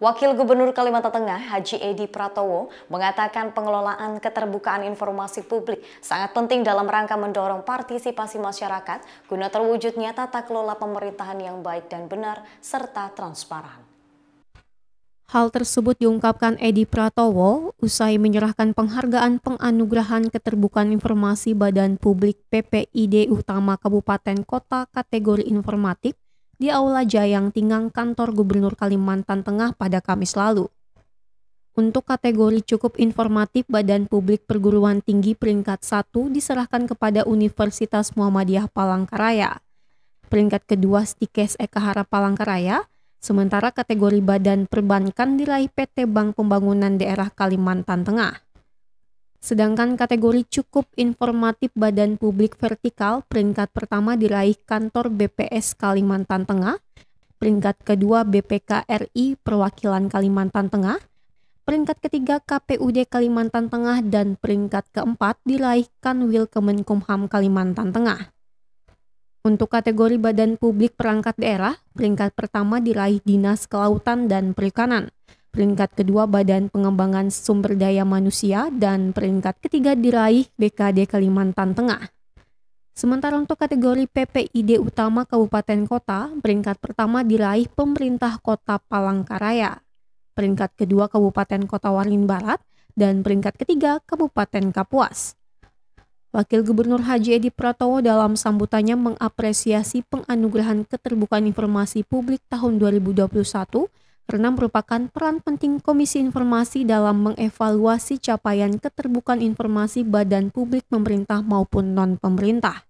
Wakil Gubernur Kalimantan Tengah Haji Edi Pratowo mengatakan pengelolaan keterbukaan informasi publik sangat penting dalam rangka mendorong partisipasi masyarakat guna terwujudnya tata kelola pemerintahan yang baik dan benar serta transparan. Hal tersebut diungkapkan Edi Pratowo usai menyerahkan penghargaan penganugerahan keterbukaan informasi Badan Publik PPID Utama Kabupaten Kota kategori informatik di Aula Jayang Tingang Kantor Gubernur Kalimantan Tengah pada Kamis lalu. Untuk kategori cukup informatif Badan Publik Perguruan Tinggi peringkat 1 diserahkan kepada Universitas Muhammadiyah Palangkaraya. Peringkat kedua Stikes Ekahara Palangkaraya, sementara kategori Badan Perbankan diraih PT Bank Pembangunan Daerah Kalimantan Tengah. Sedangkan kategori cukup informatif badan publik vertikal peringkat pertama diraih kantor BPS Kalimantan Tengah, peringkat kedua BPK RI Perwakilan Kalimantan Tengah, peringkat ketiga KPUD Kalimantan Tengah dan peringkat keempat diraih Kanwil Kemenkumham Kalimantan Tengah. Untuk kategori badan publik perangkat daerah, peringkat pertama diraih Dinas Kelautan dan Perikanan, Peringkat kedua Badan Pengembangan Sumber Daya Manusia dan peringkat ketiga diraih BKD Kalimantan Tengah. Sementara untuk kategori PPID utama kabupaten kota, peringkat pertama diraih pemerintah kota Palangkaraya, peringkat kedua kabupaten kota Waringin Barat, dan peringkat ketiga kabupaten Kapuas. Wakil Gubernur Haji Edi Pratowo dalam sambutannya mengapresiasi penganugerahan keterbukaan informasi publik tahun 2021 karena merupakan peran penting Komisi Informasi dalam mengevaluasi capaian keterbukaan informasi badan publik pemerintah maupun non-pemerintah.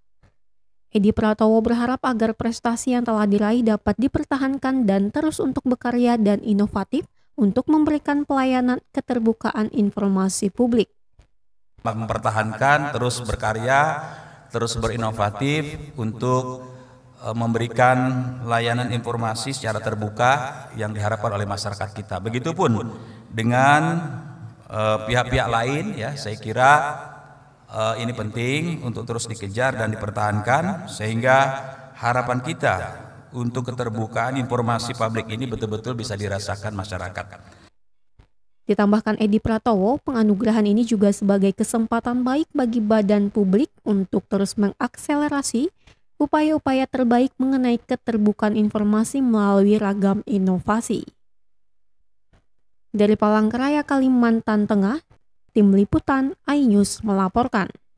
Edi Pratowo berharap agar prestasi yang telah diraih dapat dipertahankan dan terus untuk berkarya dan inovatif untuk memberikan pelayanan keterbukaan informasi publik. Mempertahankan, terus berkarya, terus berinovatif untuk Eh, memberikan layanan informasi secara terbuka yang diharapkan oleh masyarakat kita. Begitupun dengan eh, pihak-pihak uh, lain ya, saya kira uh, ini penting untuk terus dikejar dan dipertahankan sehingga harapan kita untuk keterbukaan informasi publik ini betul-betul bisa dirasakan masyarakat. Ditambahkan Edi Pratowo, penganugerahan ini juga sebagai kesempatan baik bagi badan publik untuk terus mengakselerasi upaya-upaya terbaik mengenai keterbukaan informasi melalui ragam inovasi. Dari Palangkaraya, Kalimantan Tengah, Tim Liputan iNews melaporkan.